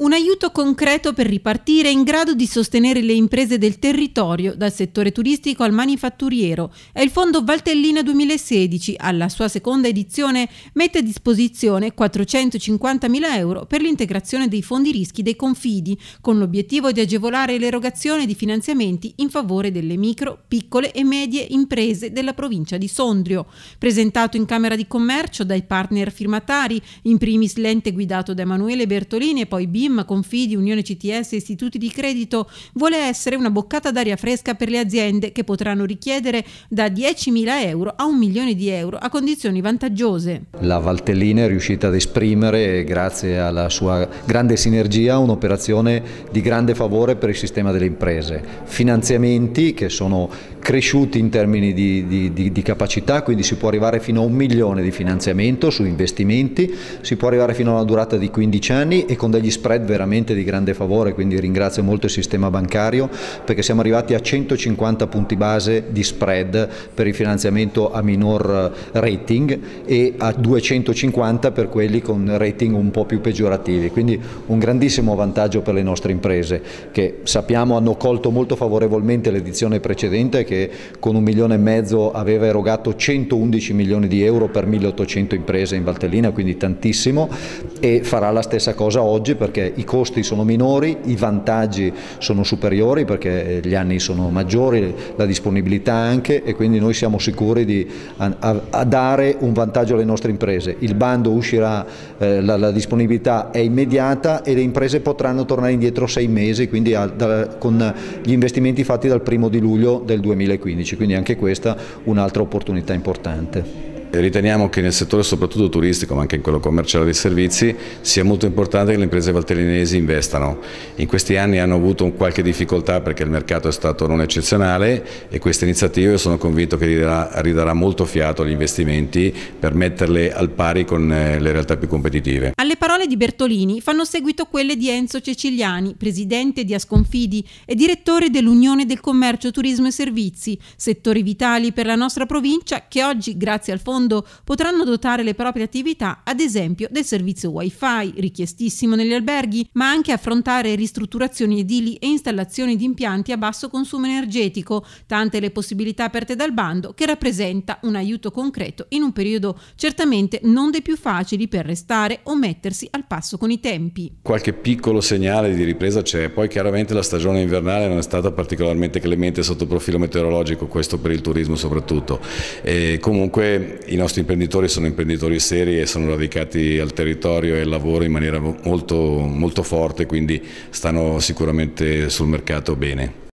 Un aiuto concreto per ripartire in grado di sostenere le imprese del territorio, dal settore turistico al manifatturiero, è il Fondo Valtellina 2016, alla sua seconda edizione, mette a disposizione 450.000 euro per l'integrazione dei fondi rischi dei confidi, con l'obiettivo di agevolare l'erogazione di finanziamenti in favore delle micro, piccole e medie imprese della provincia di Sondrio. Presentato in Camera di Commercio dai partner firmatari, in primis l'ente guidato da Emanuele Bertolini e poi BIM, IMMA, Confidi, Unione CTS e istituti di credito vuole essere una boccata d'aria fresca per le aziende che potranno richiedere da 10.000 euro a un milione di euro a condizioni vantaggiose. La Valtellina è riuscita ad esprimere, grazie alla sua grande sinergia, un'operazione di grande favore per il sistema delle imprese. Finanziamenti che sono cresciuti in termini di, di, di, di capacità, quindi si può arrivare fino a un milione di finanziamento su investimenti, si può arrivare fino a una durata di 15 anni e con degli spread spread veramente di grande favore, quindi ringrazio molto il sistema bancario perché siamo arrivati a 150 punti base di spread per il finanziamento a minor eh, rating e a 250 per quelli con rating un po' più peggiorativi, quindi un grandissimo vantaggio per le nostre imprese che sappiamo hanno colto molto favorevolmente l'edizione precedente che con un milione e mezzo aveva erogato 111 milioni di euro per 1800 imprese in Valtellina, quindi tantissimo e farà la stessa cosa oggi perché i costi sono minori, i vantaggi sono superiori perché gli anni sono maggiori, la disponibilità anche e quindi noi siamo sicuri di a, a dare un vantaggio alle nostre imprese. Il bando uscirà, eh, la, la, disponibilità è immediata e le imprese potranno tornare indietro sei mesi, quindi a, da, con gli investimenti fatti dal primo di luglio del 2015, quindi anche questa un'altra opportunità importante. Riteniamo che nel settore soprattutto turistico ma anche in quello commerciale dei servizi sia molto importante che le imprese valtellinesi investano. In questi anni hanno avuto qualche difficoltà perché il mercato è stato non eccezionale e questa iniziativa io sono convinto che ridarà, ridarà molto fiato agli investimenti per metterle al pari con eh, le realtà più competitive. Alle parole di Bertolini fanno seguito quelle di Enzo Ceciliani, presidente di Asconfidi e direttore dell'Unione del Commercio, Turismo e Servizi, settori vitali per la nostra provincia che oggi grazie al Fondo mondo potranno dotare le proprie attività, ad esempio, del servizio wifi, richiestissimo negli alberghi, ma anche affrontare ristrutturazioni edili e installazioni di impianti a basso consumo energetico, tante le possibilità aperte dal bando che rappresenta un aiuto concreto in un periodo certamente non dei più facili per restare o mettersi al passo con i tempi. Qualche piccolo segnale di ripresa c'è, poi chiaramente la stagione invernale non è stata particolarmente clemente sotto profilo meteorologico, questo per il turismo soprattutto. E comunque i nostri imprenditori sono imprenditori seri e sono radicati al territorio e al lavoro in maniera molto, molto forte, quindi stanno sicuramente sul mercato bene.